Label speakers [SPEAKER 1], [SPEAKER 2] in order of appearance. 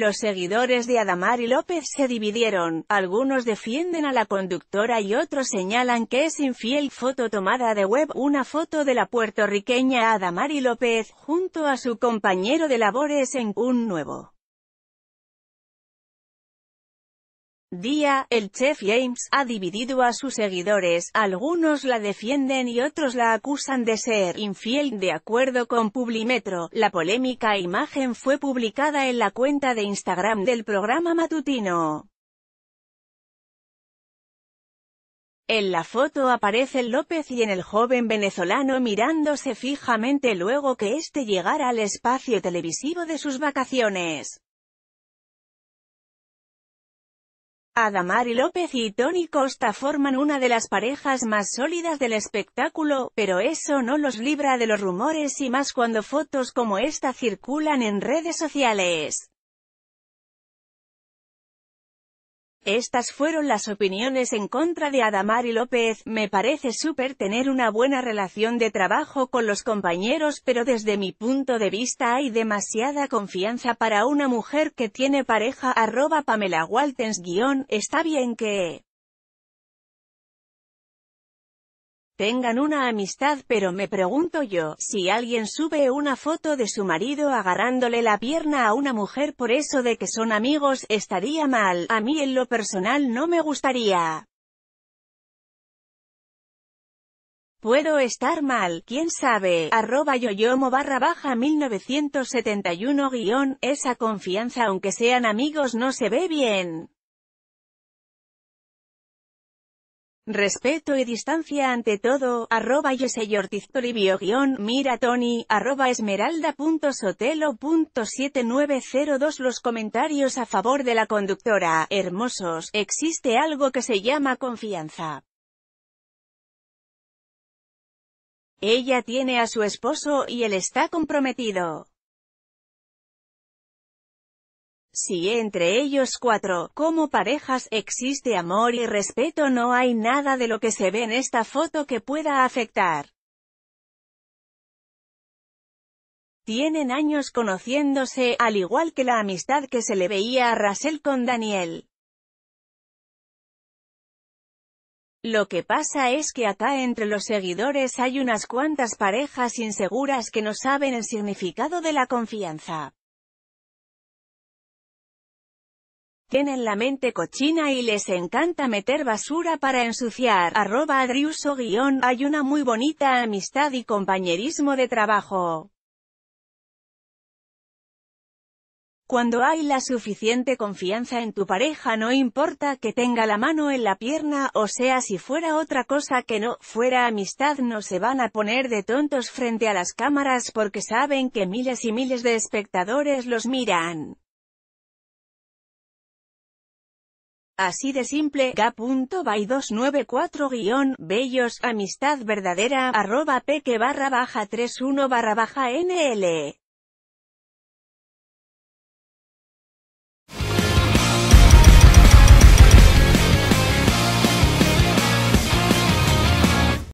[SPEAKER 1] Los seguidores de Adamari López se dividieron, algunos defienden a la conductora y otros señalan que es infiel. Foto tomada de web Una foto de la puertorriqueña Adamari López, junto a su compañero de labores en Un Nuevo. día, el chef James ha dividido a sus seguidores, algunos la defienden y otros la acusan de ser infiel. De acuerdo con Publimetro, la polémica imagen fue publicada en la cuenta de Instagram del programa matutino. En la foto aparece López y en el joven venezolano mirándose fijamente luego que éste llegara al espacio televisivo de sus vacaciones. Adamari López y Tony Costa forman una de las parejas más sólidas del espectáculo, pero eso no los libra de los rumores y más cuando fotos como esta circulan en redes sociales. Estas fueron las opiniones en contra de Adamari López, me parece súper tener una buena relación de trabajo con los compañeros pero desde mi punto de vista hay demasiada confianza para una mujer que tiene pareja, arroba Pamela Waltens guión, está bien que... tengan una amistad pero me pregunto yo, si alguien sube una foto de su marido agarrándole la pierna a una mujer por eso de que son amigos, estaría mal, a mí en lo personal no me gustaría. Puedo estar mal, quién sabe, arroba yoyomo barra baja 1971 guión, esa confianza aunque sean amigos no se ve bien. Respeto y distancia ante todo, arroba Ortiz mira Tony, arroba esmeralda.sotelo.7902 Los comentarios a favor de la conductora, hermosos, existe algo que se llama confianza. Ella tiene a su esposo y él está comprometido. Si entre ellos cuatro, como parejas, existe amor y respeto no hay nada de lo que se ve en esta foto que pueda afectar. Tienen años conociéndose, al igual que la amistad que se le veía a Russell con Daniel. Lo que pasa es que acá entre los seguidores hay unas cuantas parejas inseguras que no saben el significado de la confianza. Tienen la mente cochina y les encanta meter basura para ensuciar. Arroba Adriuso guión, hay una muy bonita amistad y compañerismo de trabajo. Cuando hay la suficiente confianza en tu pareja no importa que tenga la mano en la pierna, o sea si fuera otra cosa que no fuera amistad no se van a poner de tontos frente a las cámaras porque saben que miles y miles de espectadores los miran. Así de simple, k.by294-bellos, amistad verdadera, arroba peque barra baja 31 barra baja nl.